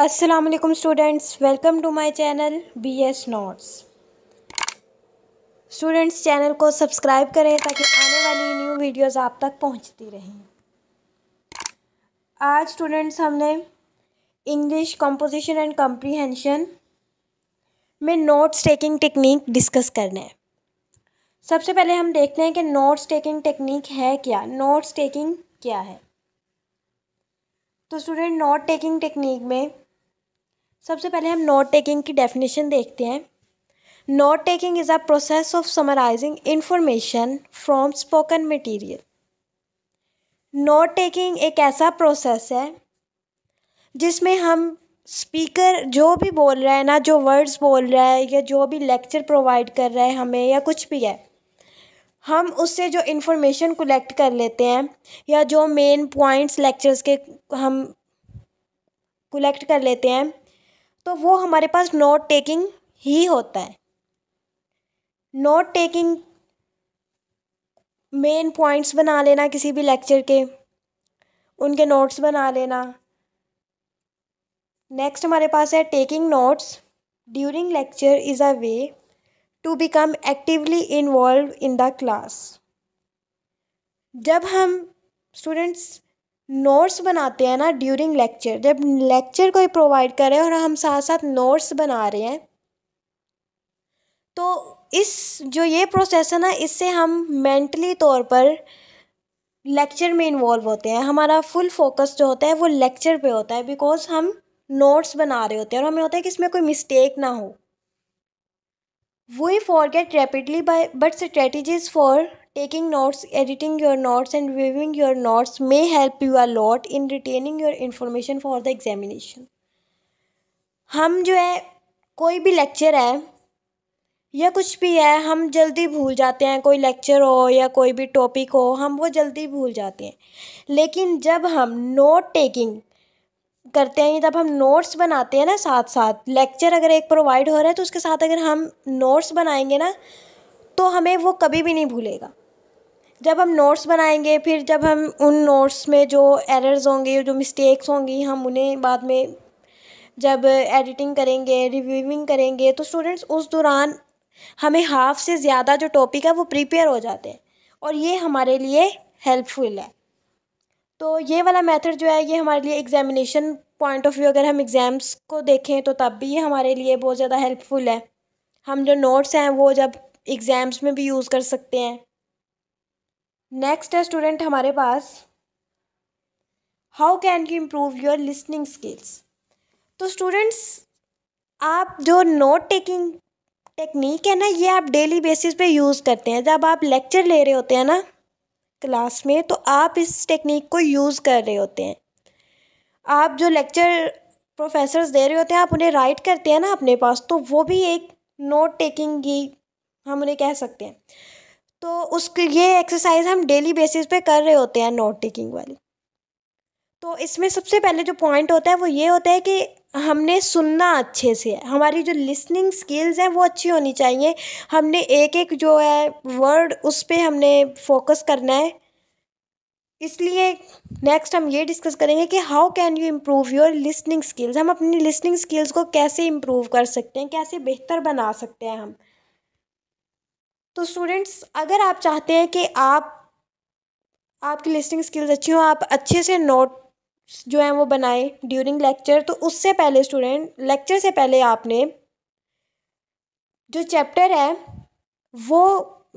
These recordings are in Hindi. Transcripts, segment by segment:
अस्सलाम वालेकुम students welcome to my channel B S notes students channel को सब्सक्राइब करें ताकि आने वाली न्यू वीडियोस आप तक पहुंचती रहें आज स्टूडेंट्स हमने इंग्लिश कम्पोजिशन एंड कम्प्रीहेंशन में नोट्स टेकिंग टेक्निक डिस्कस करना है सबसे पहले हम देखते हैं कि नोट्स टेकिंग टेक्निक है क्या नोट्स टेकिंग क्या है तो स्टूडेंट नोट टेकिंग टेक्निक में सबसे पहले हम नोट टेकिंग की डेफिनेशन देखते हैं note taking is a process of summarizing information from spoken material note taking एक ऐसा प्रोसेस है जिसमें हम स्पीकर जो भी बोल रहा है ना जो वर्ड्स बोल रहा है या जो भी लेक्चर प्रोवाइड कर रहा है हमें या कुछ भी है हम उससे जो इन्फॉर्मेशन कलेक्ट कर लेते हैं या जो मेन पॉइंट्स लेक्चर्स के हम कलेक्ट कर लेते हैं तो वो हमारे पास नोट टेकिंग ही होता है नोट टेकिंग मेन पॉइंट्स बना लेना किसी भी लेक्चर के उनके नोट्स बना लेना नेक्स्ट हमारे पास है taking notes during lecture is a way to become actively involve in the class जब हम स्टूडेंट्स नोट्स बनाते हैं ना ड्यूरिंग लेक्चर जब लेक्चर कोई प्रोवाइड करे और हम साथ साथ नोट्स बना रहे हैं तो इस जो ये प्रोसेस है ना इससे हम मेंटली तौर पर लेक्चर में इन्वॉल्व होते हैं हमारा फुल फोकस जो होता है वो लेक्चर पे होता है बिकॉज हम नोट्स बना रहे होते हैं और हमें होता है कि इसमें कोई मिस्टेक ना हो we forget rapidly by but strategies for taking notes editing your notes and reviewing your notes may help you a lot in retaining your information for the examination हम जो है कोई भी लेक्चर है या कुछ भी है हम जल्दी भूल जाते हैं कोई लेक्चर हो या कोई भी टॉपिक हो हम वो जल्दी भूल जाते हैं लेकिन जब हम नोट टेकिंग करते हैं तब हम नोट्स बनाते हैं ना साथ साथ लेक्चर अगर एक प्रोवाइड हो रहा है तो उसके साथ अगर हम नोट्स बनाएंगे ना तो हमें वो कभी भी नहीं भूलेगा जब हम नोट्स बनाएंगे फिर जब हम उन नोट्स में जो एरर्स होंगे जो मिस्टेक्स होंगी हम उन्हें बाद में जब एडिटिंग करेंगे रिव्यूइंग करेंगे तो स्टूडेंट्स उस दौरान हमें हाफ से ज़्यादा जो टॉपिक है वो प्रिपेयर हो जाते हैं और ये हमारे लिए हेल्पफुल है तो ये वाला मेथड जो है ये हमारे लिए एग्जामिनेशन पॉइंट ऑफ व्यू अगर हम एग्ज़ाम्स को देखें तो तब भी ये हमारे लिए बहुत ज़्यादा हेल्पफुल है हम जो नोट्स हैं वो जब एग्ज़ाम्स में भी यूज़ कर सकते हैं नेक्स्ट है स्टूडेंट हमारे पास how can you improve your listening skills तो स्टूडेंट्स आप जो नोट टेकिंग टेक्निक है ना ये आप डेली बेसिस पे यूज़ करते हैं जब आप लेक्चर ले रहे होते हैं ना क्लास में तो आप इस टेक्निक को यूज़ कर रहे होते हैं आप जो लेक्चर प्रोफेसर्स दे रहे होते हैं आप उन्हें राइट करते हैं ना अपने पास तो वो भी एक नोट टेकिंग ही हम उन्हें कह सकते हैं तो उस ये एक्सरसाइज हम डेली बेसिस पे कर रहे होते हैं नोट टेकिंग वाली तो इसमें सबसे पहले जो पॉइंट होता है वो ये होता है कि हमने सुनना अच्छे से है हमारी जो लिसनिंग स्किल्स हैं वो अच्छी होनी चाहिए हमने एक एक जो है वर्ड उस पर हमने फोकस करना है इसलिए नेक्स्ट हम ये डिस्कस करेंगे कि how can you improve your listening skills हम अपनी लिसनिंग स्किल्स को कैसे इम्प्रूव कर सकते हैं कैसे बेहतर बना सकते हैं हम तो स्टूडेंट्स अगर आप चाहते हैं कि आप आपकी लिस्टिंग स्किल्स अच्छी हो आप अच्छे से नोट जो हैं वो बनाएं ड्यूरिंग लेक्चर तो उससे पहले स्टूडेंट लेक्चर से पहले आपने जो चैप्टर है वो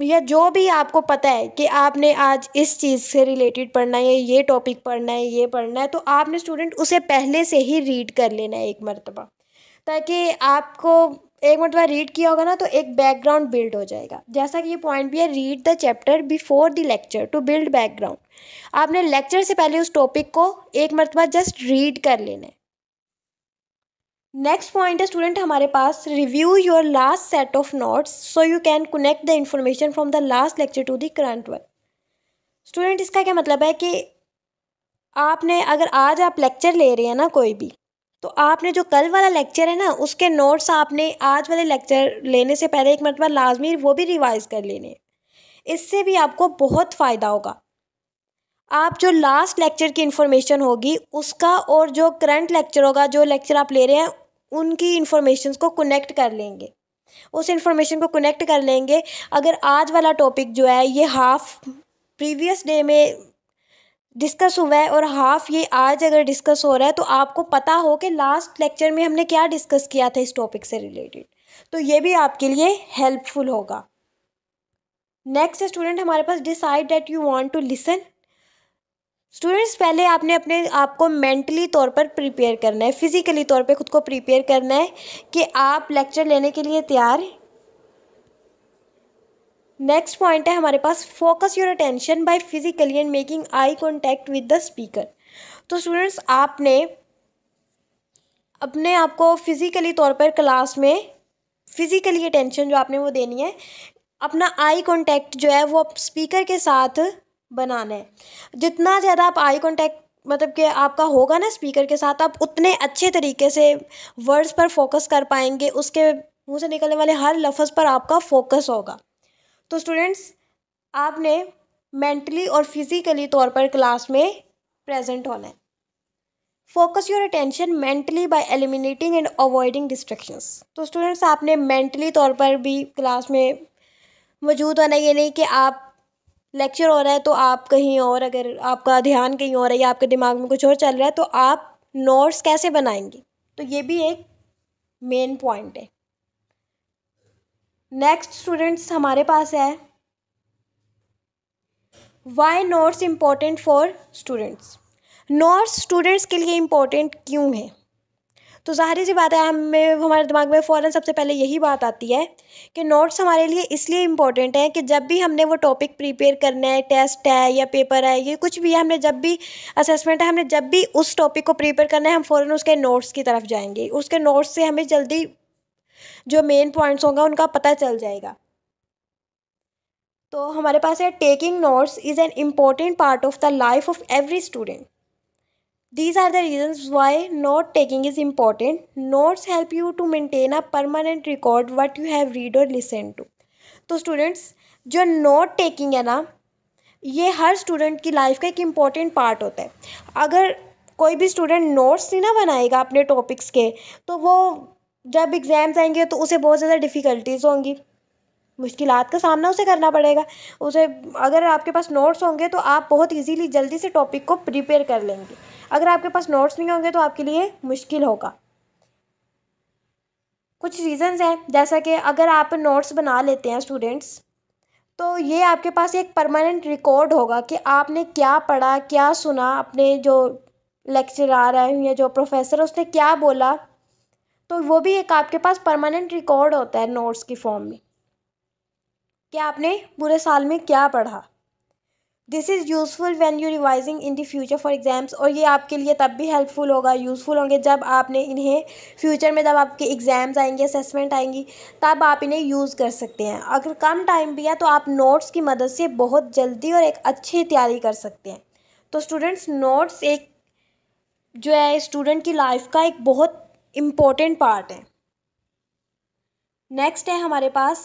या जो भी आपको पता है कि आपने आज इस चीज़ से रिलेटेड पढ़ना है ये टॉपिक पढ़ना है ये पढ़ना है तो आपने स्टूडेंट उसे पहले से ही रीड कर लेना है एक मरतबा ताकि आपको एक मरतबा रीड किया होगा ना तो एक बैकग्राउंड बिल्ड हो जाएगा जैसा कि ये पॉइंट भी है read the chapter before the lecture to build background आपने लेक्चर से पहले उस टॉपिक को एक मरतबा जस्ट रीड कर लेना है नेक्स्ट पॉइंट है स्टूडेंट हमारे पास review your last set of notes so you can connect the information from the last lecture to the current one student इसका क्या मतलब है कि आपने अगर आज आप लेक्चर ले रहे हैं ना कोई भी तो आपने जो कल वाला लेक्चर है ना उसके नोट्स आपने आज वाले लेक्चर लेने से पहले एक मरतबा लाजमी वो भी रिवाइज़ कर लेने इससे भी आपको बहुत फ़ायदा होगा आप जो लास्ट लेक्चर की इन्फॉर्मेशन होगी उसका और जो करंट लेक्चर होगा जो लेक्चर आप ले रहे हैं उनकी इन्फॉर्मेशन को कनेक्ट कर लेंगे उस इन्फॉर्मेशन को कनेक्ट कर लेंगे अगर आज वाला टॉपिक जो है ये हाफ प्रीवियस डे में डिस्कस हुआ है और हाफ ये आज अगर डिस्कस हो रहा है तो आपको पता हो कि लास्ट लेक्चर में हमने क्या डिस्कस किया था इस टॉपिक से रिलेटेड तो ये भी आपके लिए हेल्पफुल होगा नेक्स्ट स्टूडेंट हमारे पास decide that you want to listen students पहले आपने अपने आप को मेंटली तौर पर प्रिपेयर करना है फिज़िकली तौर पे खुद को प्रिपेयर करना है कि आप लेक्चर लेने के लिए तैयार नेक्स्ट पॉइंट है हमारे पास focus your attention by physically and making eye contact with the speaker तो स्टूडेंट्स आपने अपने आप को फिज़िकली तौर पर क्लास में फिज़िकली अटेंशन जो आपने वो देनी है अपना आई कॉन्टैक्ट जो है वो स्पीकर के साथ बनाना है जितना ज़्यादा आप आई कॉन्टैक्ट मतलब कि आपका होगा ना स्पीकर के साथ आप उतने अच्छे तरीके से वर्ड्स पर फोकस कर पाएंगे उसके मुंह से निकलने वाले हर लफ्ज़ पर आपका फोकस होगा तो स्टूडेंट्स आपने मेंटली और फिज़िकली तौर पर क्लास में प्रेजेंट होना है focus your attention mentally by eliminating and avoiding distractions तो स्टूडेंट्स आपने मेंटली तौर पर भी क्लास में मौजूद होना ये नहीं कि आप लेक्चर हो रहा है तो आप कहीं और अगर आपका ध्यान कहीं और है या आपके दिमाग में कुछ और चल रहा है तो आप नोट्स कैसे बनाएंगे तो ये भी एक मेन पॉइंट है नेक्स्ट स्टूडेंट्स हमारे पास है why notes important for students notes students के लिए इम्पोर्टेंट क्यों है तो ज़ाहिर सी बात है हमें हमारे दिमाग में फ़ौरन सबसे पहले यही बात आती है कि नोट्स हमारे लिए इसलिए इम्पॉर्टेंट हैं कि जब भी हमने वो टॉपिक प्रिपेयर करना है टेस्ट है या पेपर है ये कुछ भी है हमने जब भी असेसमेंट है हमने जब भी उस टॉपिक को प्रिपेयर करना है हम फ़ौरन उसके नोट्स की तरफ जाएंगे उसके नोट्स से हमें जल्दी जो मेन पॉइंट्स होंगे उनका पता चल जाएगा तो हमारे पास है taking notes is an important part of the life of every student these are the reasons why note taking is important notes help you to maintain a permanent record what you have read और लिसन टू तो स्टूडेंट्स जो नोट टेकिंग है ना ये हर स्टूडेंट की लाइफ का एक इम्पॉर्टेंट पार्ट होता है अगर कोई भी स्टूडेंट नोट्स नहीं ना बनाएगा अपने टॉपिक्स के तो वो जब एग्ज़ाम्स आएंगे तो उसे बहुत ज़्यादा डिफ़िकल्टीज़ होंगी मुश्किल का सामना उसे करना पड़ेगा उसे अगर आपके पास नोट्स होंगे तो आप बहुत इजीली जल्दी से टॉपिक को प्रिपेयर कर लेंगे अगर आपके पास नोट्स नहीं होंगे तो आपके लिए मुश्किल होगा कुछ रीज़न्स हैं जैसा कि अगर आप नोट्स बना लेते हैं स्टूडेंट्स तो ये आपके पास एक परमानेंट रिकॉर्ड होगा कि आपने क्या पढ़ा क्या सुना अपने जो लेक्चरार हैं या जो प्रोफेसर उसने क्या बोला तो वो भी एक आपके पास परमानेंट रिकॉर्ड होता है नोट्स की फॉर्म में कि आपने पूरे साल में क्या पढ़ा this is useful when you revising in the future for exams और ये आपके लिए तब भी हेल्पफुल होगा यूज़फुल होंगे जब आपने इन्हें फ्यूचर में जब आपके एग्ज़ाम्स आएंगे असेसमेंट आएंगी तब आप इन्हें यूज़ कर सकते हैं अगर कम टाइम भी है तो आप नोट्स की मदद से बहुत जल्दी और एक अच्छी तैयारी कर सकते हैं तो स्टूडेंट्स नोट्स एक जो है स्टूडेंट की लाइफ का एक बहुत इम्पॉर्टेंट पार्ट है नेक्स्ट है हमारे पास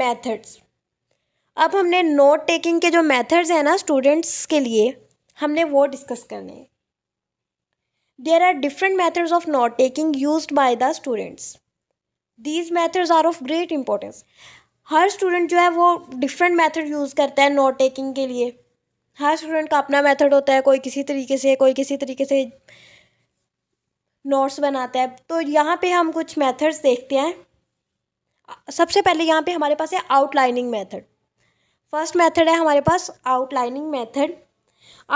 मेथड्स अब हमने नोट टेकिंग के जो मेथड्स हैं ना स्टूडेंट्स के लिए हमने वो डिस्कस करने हैं there are different methods of note taking use by the students these methods are of great importance हर स्टूडेंट जो है वो डिफरेंट मेथड यूज़ करता है नोट टेकिंग के लिए हर स्टूडेंट का अपना मेथड होता है कोई किसी तरीके से कोई किसी तरीके से नोट्स बनाता है तो यहाँ पे हम कुछ मेथड्स देखते हैं सबसे पहले यहाँ पे हमारे पास है आउटलाइनिंग मेथड फर्स्ट मेथड है हमारे पास आउटलाइनिंग मेथड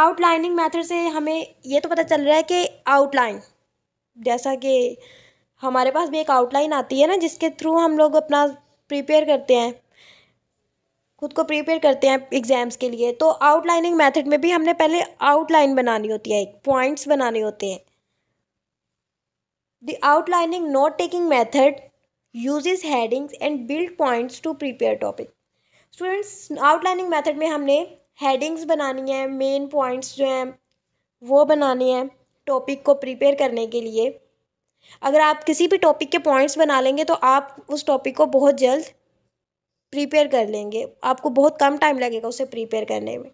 आउटलाइनिंग मेथड से हमें ये तो पता चल रहा है कि आउटलाइन जैसा कि हमारे पास भी एक आउटलाइन आती है ना जिसके थ्रू हम लोग अपना प्रिपेयर करते हैं खुद को प्रिपेयर करते हैं एग्ज़ाम्स के लिए तो आउटलाइनिंग मेथड में भी हमने पहले आउटलाइन बनानी होती है एक पॉइंट्स बनाने होते हैं The outlining note taking method uses headings and build points to prepare topic students outlining method में हमने हेडिंग्स बनानी है मेन पॉइंट्स जो हैं वो बनानी हैं टॉपिक को प्रिपेयर करने के लिए अगर आप किसी भी टॉपिक के पॉइंट्स बना लेंगे तो आप उस टॉपिक को बहुत जल्द प्रिपेयर कर लेंगे आपको बहुत कम टाइम लगेगा उसे प्रिपेयर करने में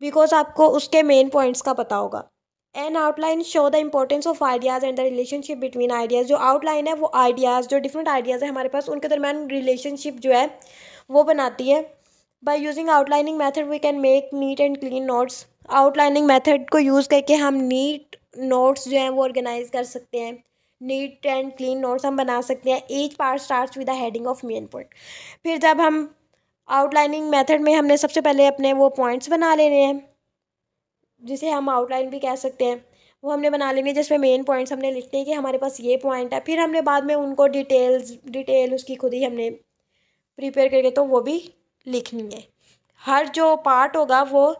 बिकॉज आपको उसके मेन पॉइंट्स का पता होगा and outline show the importance of ideas and the relationship between ideas जो आउटलाइन है वो आइडियाज़ जो डिफरेंट आइडियाज़ है हमारे पास उनके दरमियान रिलेशनशिप जो है वो बनाती है by using outlining method we can make neat and clean notes outlining method को यूज़ करके हम नीट नोट्स जो हैं वो ऑर्गेनाइज कर सकते हैं नीट एंड क्लीन नोट्स हम बना सकते हैं each part start with the heading of main point फिर जब हम आउटलाइनिंग मेथड में हमने सबसे पहले अपने वो पॉइंट्स बना लेने हैं जिसे हम आउटलाइन भी कह सकते हैं वो हमने बना लेनी है जिसमें मेन पॉइंट्स हमने लिखते हैं कि हमारे पास ये पॉइंट है फिर हमने बाद में उनको डिटेल्स डिटेल उसकी खुद ही हमने प्रिपेयर करके तो वो भी लिखनी है हर जो पार्ट होगा वो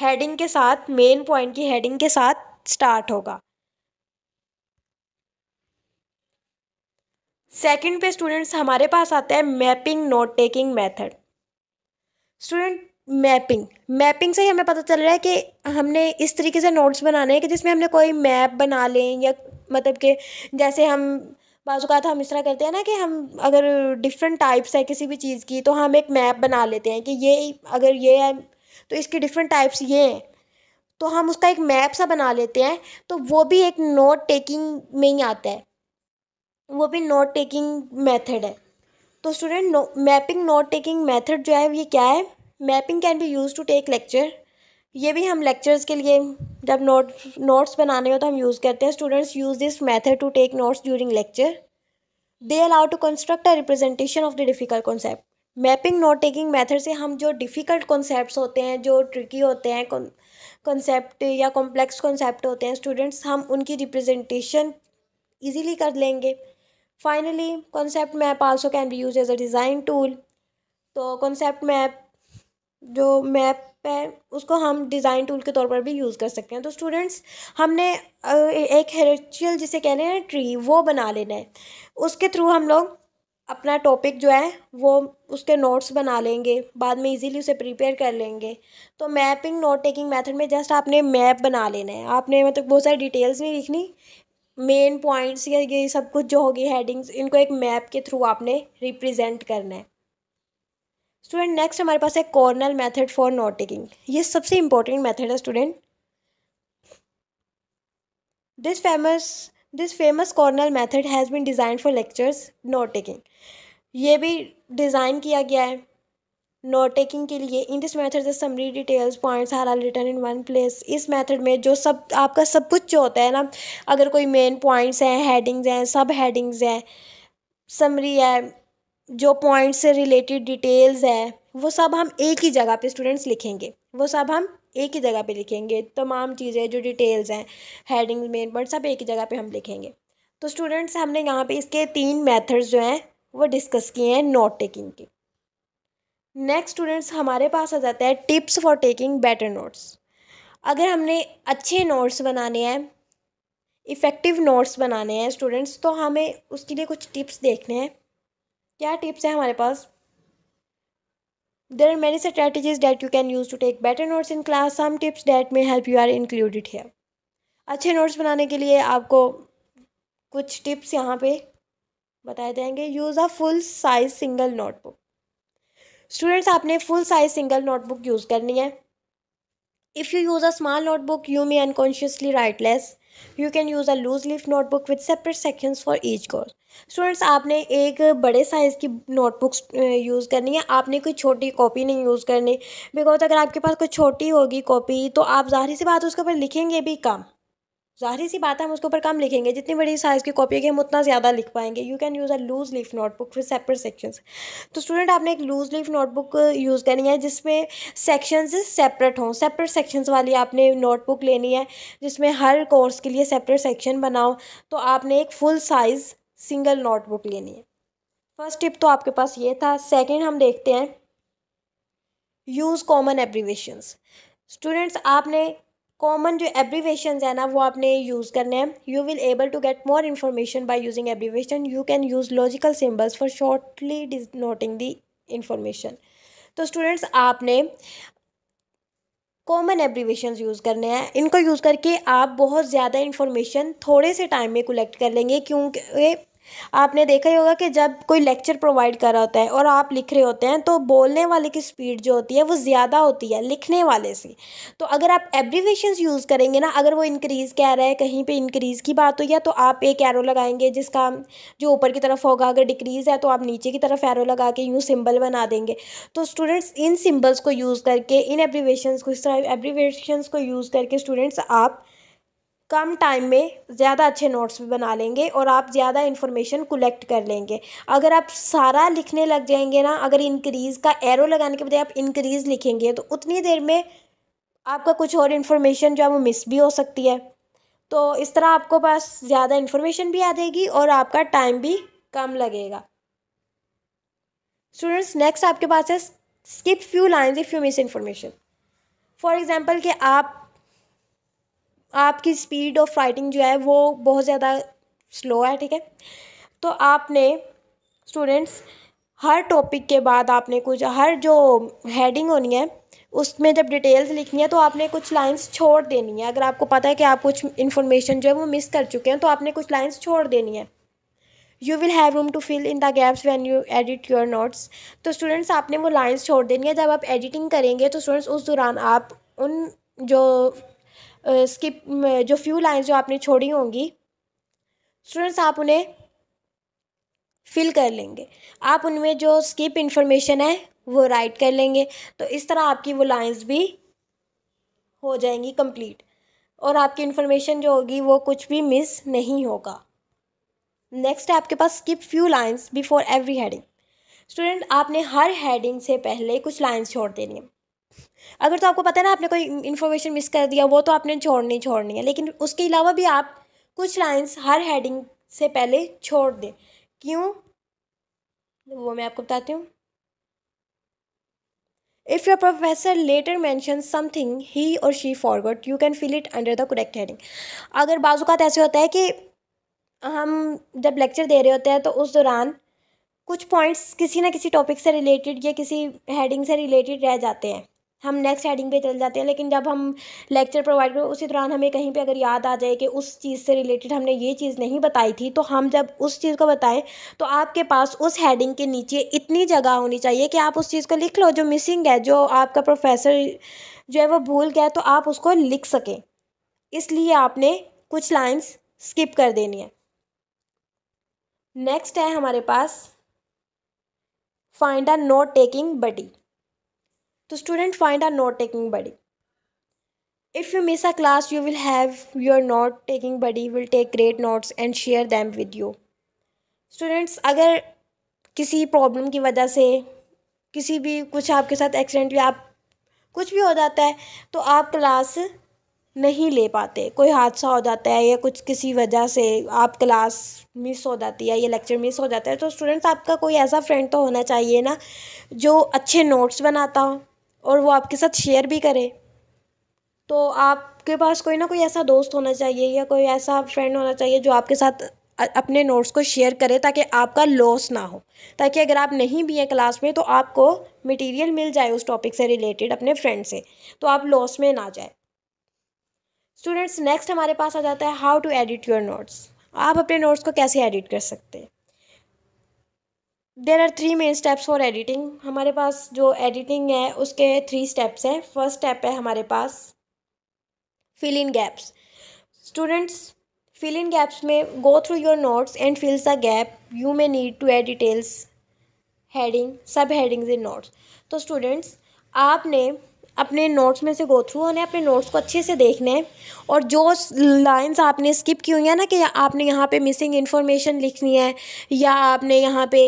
हेडिंग के साथ मेन पॉइंट की हेडिंग के साथ स्टार्ट होगा सेकंड पे स्टूडेंट्स हमारे पास आता है mapping note taking method student mapping mapping से ही हमें पता चल रहा है कि हमने इस तरीके से नोट्स बनाने हैं कि जिसमें हमने कोई मैप बना लें या मतलब कि जैसे हम का हम इस तरह करते हैं ना कि हम अगर डिफरेंट टाइप्स है किसी भी चीज़ की तो हम एक मैप बना लेते हैं कि ये अगर ये है तो इसकी डिफरेंट टाइप्स ये हैं तो हम उसका एक मैप सा बना लेते हैं तो वो भी एक नोट टेकिंग में ही आता है वो भी नोट टेकिंग मेथड है तो student no mapping note taking method जो है ये क्या है mapping can be use to take lecture ये भी हम लेक्चर्स के लिए जब नोट नोट्स बनाने हो तो हम यूज़ करते हैं students use this method to take notes during lecture they allow to construct a representation of the difficult concept mapping note taking method से हम जो डिफ़िकल्ट कॉन्सेप्ट होते हैं जो ट्रिकी होते हैं कॉन्सेप्ट या कॉम्प्लेक्स कॉन्सेप्ट होते हैं स्टूडेंट्स हम उनकी रिप्रेजेंटेशन ईजीली कर लेंगे finally concept map also can be use as a design tool तो कॉन्सेप्ट मैप जो मैप है उसको हम डिज़ाइन टूल के तौर पर भी यूज़ कर सकते हैं तो स्टूडेंट्स हमने एक हेरिचुअल जिसे रहे हैं ट्री वो बना लेना है उसके थ्रू हम लोग अपना टॉपिक जो है वो उसके नोट्स बना लेंगे बाद में इजीली उसे प्रिपेयर कर लेंगे तो मैपिंग नोट टेकिंग मेथड में जस्ट आपने मैप बना लेना है आपने मतलब बहुत सारी डिटेल्स नहीं लिखनी मेन पॉइंट्स या ये सब कुछ जो होगी हेडिंग्स इनको एक मैप के थ्रू आपने रिप्रेजेंट करना है स्टूडेंट नेक्स्ट हमारे पास है Cornell method for note taking ये सबसे इंपॉर्टेंट मेथड है student this famous this famous Cornell method has been design for lectures note taking ये भी डिज़ाइन किया गया है नोट टेकिंग के लिए इन दिस मेथड से summary details points here are written in one place इस मेथड में जो सब आपका सब कुछ जो होता है ना अगर कोई मेन पॉइंट्स हैं हेडिंग्स हैं सब हेडिंग्स हैं समरी है जो पॉइंट्स से रिलेटेड डिटेल्स है वो सब हम एक ही जगह पे स्टूडेंट्स लिखेंगे वो सब हम एक ही जगह पे लिखेंगे तमाम चीज़ें जो डिटेल्स हैं हेडिंग्स मेन पॉइंट सब एक ही जगह पे हम लिखेंगे तो स्टूडेंट्स हमने यहाँ पे इसके तीन मेथड्स जो हैं वो डिस्कस किए हैं नोट टेकिंग के नेक्स्ट स्टूडेंट्स हमारे पास आ जाता है tips for taking better notes अगर हमने अच्छे नोट्स बनाने हैं इफ़ेक्टिव नोट्स बनाने हैं स्टूडेंट्स तो हमें उसके लिए कुछ टिप्स देखने हैं क्या टिप्स हैं हमारे पास there are many strategies that you can use to take better notes in class some tips that may help you are included here अच्छे नोट्स बनाने के लिए आपको कुछ टिप्स यहाँ पे बताए जाएंगे use a full size single notebook students आपने full size single notebook use करनी है if you use a small notebook you may unconsciously write less you can use a loose leaf notebook with separate sections for each course students आपने एक बड़े साइज़ की नोटबुक्स यूज़ करनी है आपने कोई छोटी कॉपी नहीं यूज़ करनी बिकॉज अगर आपके पास कोई छोटी होगी कॉपी तो आप ज़ाहिर सी बात उसके ऊपर लिखेंगे भी कम जाहिर सी बात है हम उसके ऊपर कम लिखेंगे जितनी बड़ी साइज़ की कॉपी है हम उतना ज़्यादा लिख पाएंगे you can use a loose leaf notebook फिर सेपरेट सेक्शंस तो स्टूडेंट आपने एक लूज लीफ नोटबुक यूज़ करनी है जिसमें सेक्शंस सेपरेट हों सेपरेट सेक्शंस वाली आपने नोटबुक लेनी है जिसमें हर कोर्स के लिए सेपरेट सेक्शन बनाओ तो आपने एक फुल साइज़ सिंगल नोटबुक लेनी है फर्स्ट टिप तो आपके पास ये था सेकेंड हम देखते हैं यूज़ कॉमन एब्रीवेशंस स्टूडेंट्स आपने कॉमन जो एब्रीवेशन है ना वो आपने यूज़ करने हैं you will able to get more information by using abbreviation you can use logical symbols for shortly denoting the information तो स्टूडेंट्स आपने कॉमन एब्रीवेशन यूज़ करने हैं इनको यूज़ करके आप बहुत ज़्यादा इन्फॉर्मेशन थोड़े से टाइम में कलेक्ट कर लेंगे क्योंकि आपने देखा ही होगा कि जब कोई लेक्चर प्रोवाइड कर रहा होता है और आप लिख रहे होते हैं तो बोलने वाले की स्पीड जो होती है वो ज़्यादा होती है लिखने वाले से तो अगर आप एब्रीवेशन यूज़ करेंगे ना अगर वो इंक्रीज़ कह रहा है कहीं पर इंक्रीज़ की बात हो या तो आप एक एरो लगाएंगे जिसका जो ऊपर की तरफ होगा अगर डिक्रीज़ है तो आप नीचे की तरफ एरो लगा के यूँ सिम्बल बना देंगे तो स्टूडेंट्स इन सिम्बल्स को यूज़ करके इन एब्रीवेशन को इस तरह एब्रीवेशन को यूज़ करके स्टूडेंट्स आप कम टाइम में ज़्यादा अच्छे नोट्स भी बना लेंगे और आप ज़्यादा इन्फॉर्मेशन कलेक्ट कर लेंगे अगर आप सारा लिखने लग जाएंगे ना अगर इंक्रीज़ का एरो लगाने के बजाय आप इंक्रीज़ लिखेंगे तो उतनी देर में आपका कुछ और इन्फॉर्मेशन जो है वो मिस भी हो सकती है तो इस तरह आपको पास ज़्यादा इन्फॉर्मेशन भी आ जाएगी और आपका टाइम भी कम लगेगा स्टूडेंट्स नेक्स्ट आपके पास है skip few lines if you miss information for example कि आप आपकी स्पीड ऑफ राइटिंग जो है वो बहुत ज़्यादा स्लो है ठीक है तो आपने स्टूडेंट्स हर टॉपिक के बाद आपने कुछ हर जो हेडिंग होनी है उसमें जब डिटेल्स लिखनी है तो आपने कुछ लाइंस छोड़ देनी है अगर आपको पता है कि आप कुछ इन्फॉर्मेशन जो है वो मिस कर चुके हैं तो आपने कुछ लाइंस छोड़ देनी है you will have room to fill in the gaps when you edit your notes तो स्टूडेंट्स आपने वो लाइंस छोड़ देनी है जब आप एडिटिंग करेंगे तो स्टूडेंट्स उस दौरान आप उन जो स्किप जो फ्यू लाइंस जो आपने छोड़ी होंगी स्टूडेंट्स आप उन्हें फिल कर लेंगे आप उनमें जो स्किप इन्फॉर्मेशन है वो राइट कर लेंगे तो इस तरह आपकी वो लाइंस भी हो जाएंगी कंप्लीट और आपकी इन्फॉर्मेशन जो होगी वो कुछ भी मिस नहीं होगा नेक्स्ट है आपके पास skip few lines before every heading student आपने हर हेडिंग से पहले कुछ लाइंस छोड़ देनी है अगर तो आपको पता है ना आपने कोई इन्फॉर्मेशन मिस कर दिया वो तो आपने छोड़नी छोड़नी है लेकिन उसके अलावा भी आप कुछ लाइंस हर हेडिंग से पहले छोड़ दें क्यों वो मैं आपको बताती हूँ if your professor later mention something he और she forward you can fill it under the correct heading अगर बाजूकात तो ऐसे होता है कि हम जब लेक्चर दे रहे होते हैं तो उस दौरान कुछ पॉइंट्स किसी ना किसी टॉपिक से रिलेटेड या किसी हेडिंग से रिलेटेड रह जाते हैं हम नेक्स्ट हेडिंग पे चले जाते हैं लेकिन जब हम लेक्चर प्रोवाइड करें उसी दौरान हमें कहीं पे अगर याद आ जाए कि उस चीज़ से रिलेटेड हमने ये चीज़ नहीं बताई थी तो हम जब उस चीज़ को बताएं तो आपके पास उस हेडिंग के नीचे इतनी जगह होनी चाहिए कि आप उस चीज़ को लिख लो जो मिसिंग है जो आपका प्रोफेसर जो है वो भूल गया तो आप उसको लिख सकें इसलिए आपने कुछ लाइन्स स्किप कर देनी है नेक्स्ट है हमारे पास find our note taking buddy तो student find our not taking buddy if you miss a class you will have you are not taking buddy will take great notes and share them with you students अगर किसी प्रॉब्लम की वजह से किसी भी कुछ आपके साथ एक्सीडेंट या आप कुछ भी हो जाता है तो आप क्लास नहीं ले पाते कोई हादसा हो जाता है या कुछ किसी वजह से आप क्लास मिस हो जाती है या लेक्चर मिस हो जाता है तो स्टूडेंट्स आपका कोई ऐसा फ्रेंड तो होना चाहिए ना जो अच्छे नोट्स बनाता हो और वो आपके साथ शेयर भी करे तो आपके पास कोई ना कोई ऐसा दोस्त होना चाहिए या कोई ऐसा फ्रेंड होना चाहिए जो आपके साथ अपने नोट्स को शेयर करें ताकि आपका लॉस ना हो ताकि अगर आप नहीं भी हैं क्लास में तो आपको मटेरियल मिल जाए उस टॉपिक से रिलेटेड अपने फ्रेंड से तो आप लॉस में ना जाए स्टूडेंट्स नेक्स्ट हमारे पास आ जाता है how to edit your notes आप अपने नोट्स को कैसे एडिट कर सकते हैं there are three main steps for editing हमारे पास जो एडिटिंग है उसके थ्री स्टेप्स हैं फर्स्ट स्टेप है हमारे पास fill in gaps students fill in gaps में go through your notes and fills the gap you may need to add details heading sub headings in notes तो स्टूडेंट्स आपने अपने नोट्स में से गो थ्रू होने अपने नोट्स को अच्छे से देखने हैं और जो लाइंस आपने स्किप की हुई हैं ना कि आपने यहाँ पे मिसिंग इन्फॉर्मेशन लिखनी है या आपने यहाँ पे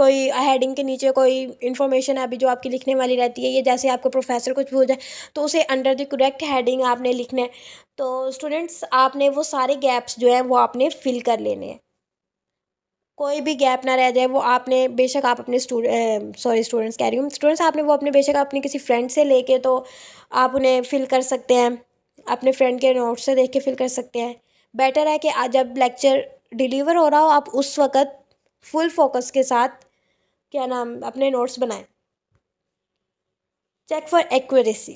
कोई हेडिंग के नीचे कोई इन्फॉर्मेशन अभी जो आपकी लिखने वाली रहती है ये जैसे आपको प्रोफेसर कुछ भूल जाए तो उसे अंडर द करेक्ट हेडिंग आपने लिखना है तो स्टूडेंट्स आपने वो सारे गैप्स जो हैं वो आपने फिल कर लेने हैं कोई भी गैप ना रह जाए वो आपने बेशक आप अपने स्टूडेंट सॉरी स्टूडेंट्स कह रही हूँ स्टूडेंट्स आपने वो अपने बेशक अपने किसी फ्रेंड से लेके तो आप उन्हें फिल कर सकते हैं अपने फ्रेंड के नोट्स से देख के फिल कर सकते हैं बेटर है कि आज जब लेक्चर डिलीवर हो रहा हो आप उस वक्त फुल फोकस के साथ क्या नाम अपने नोट्स बनाएं check for accuracy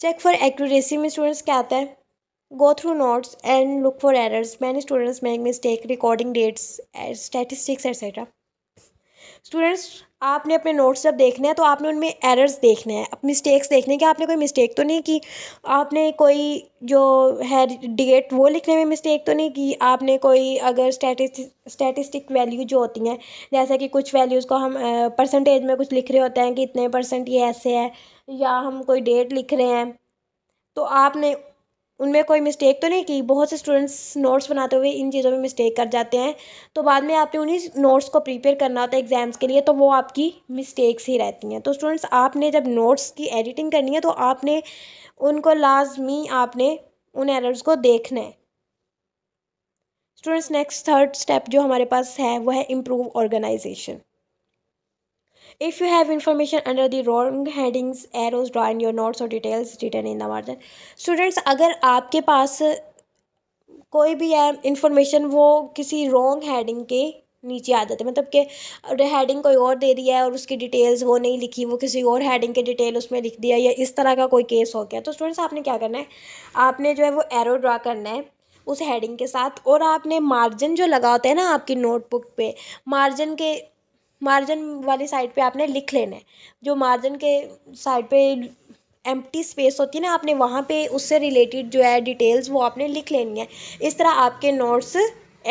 check for accuracy में स्टूडेंट्स क्या आता है go through notes and look for errors many students make mistake recording dates statistics etcetera students आपने अपने नोट्स जब देखने हैं तो आपने उनमें एरर्स देखने हैं मिस्टेक्स देखने कि आपने कोई मिस्टेक तो नहीं की आपने कोई जो है डेट वो लिखने में मिस्टेक तो नहीं की आपने कोई अगर स्टैटिस्टिक वैल्यू जो होती हैं जैसे कि कुछ वैल्यूज़ को हम परसेंटेज में कुछ लिख रहे होते हैं कि इतने परसेंट ये ऐसे है या हम कोई डेट लिख रहे हैं तो आपने उनमें कोई मिस्टेक तो नहीं की बहुत से स्टूडेंट्स नोट्स बनाते हुए इन चीज़ों में मिस्टेक कर जाते हैं तो बाद में आपने उन्हीं नोट्स को प्रिपेयर करना होता है एग्ज़ाम्स के लिए तो वो आपकी मिस्टेक्स ही रहती हैं तो स्टूडेंट्स आपने जब नोट्स की एडिटिंग करनी है तो आपने उनको लाजमी आपने उन एरर्स को देखना है स्टूडेंट्स नेक्स्ट थर्ड स्टेप जो हमारे पास है वह है improve organization If you have information under the wrong headings, arrows draw in your notes or details written in the margin. Students, अगर आपके पास कोई भी है इंफॉर्मेशन वो किसी रॉन्ग हेडिंग के नीचे आ जाते मतलब कि हेडिंग कोई और दे दिया है और उसकी डिटेल्स वो नहीं लिखी वो किसी और हेडिंग के डिटेल उसमें लिख दिया या इस तरह का कोई केस हो गया तो स्टूडेंट्स आपने क्या करना है आपने जो है वो एरो ड्रा करना है उस हेडिंग के साथ और आपने मार्जिन जो लगा होता है ना आपकी नोटबुक पे मार्जिन के मार्जिन वाली साइड पे आपने लिख लेना है जो मार्जिन के साइड पे एम्प्टी स्पेस होती है ना आपने वहाँ पे उससे रिलेटेड जो है डिटेल्स वो आपने लिख लेनी है इस तरह आपके नोट्स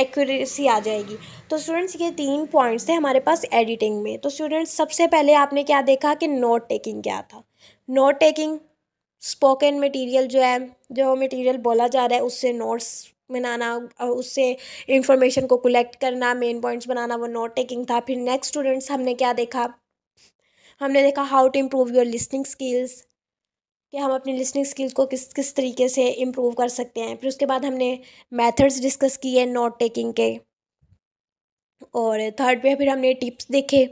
एक्यूरेसी आ जाएगी तो स्टूडेंट्स ये तीन पॉइंट्स थे हमारे पास एडिटिंग में तो स्टूडेंट्स सबसे पहले आपने क्या देखा कि नोट टेकिंग क्या था नोट टेकिंग स्पोकन मटेरियल जो है जो मटेरियल बोला जा रहा है उससे नोट्स बनाना और उससे इंफॉर्मेशन को कलेक्ट करना मेन पॉइंट्स बनाना वो नोट टेकिंग था फिर नेक्स्ट स्टूडेंट्स हमने क्या देखा हमने देखा how to improve your listening skills कि हम अपनी लिसनिंग स्किल्स को किस किस तरीके से इम्प्रूव कर सकते हैं फिर उसके बाद हमने मैथड्स डिस्कस किए नोट टेकिंग के और थर्ड पे फिर हमने टिप्स देखे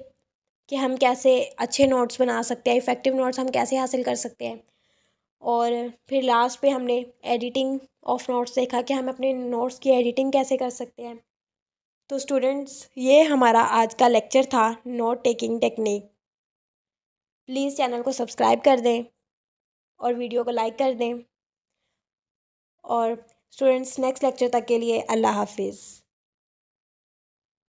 कि हम कैसे अच्छे नोट्स बना सकते हैं इफ़ेक्टिव नोट्स हम कैसे हासिल कर सकते हैं और फिर लास्ट पे हमने एडिटिंग ऑफ नोट्स देखा कि हम अपने नोट्स की एडिटिंग कैसे कर सकते हैं तो स्टूडेंट्स ये हमारा आज का लेक्चर था note taking technique please channel को सब्सक्राइब कर दें और वीडियो को लाइक कर दें और स्टूडेंट्स नेक्स्ट लेक्चर तक के लिए अल्लाह हाफिज़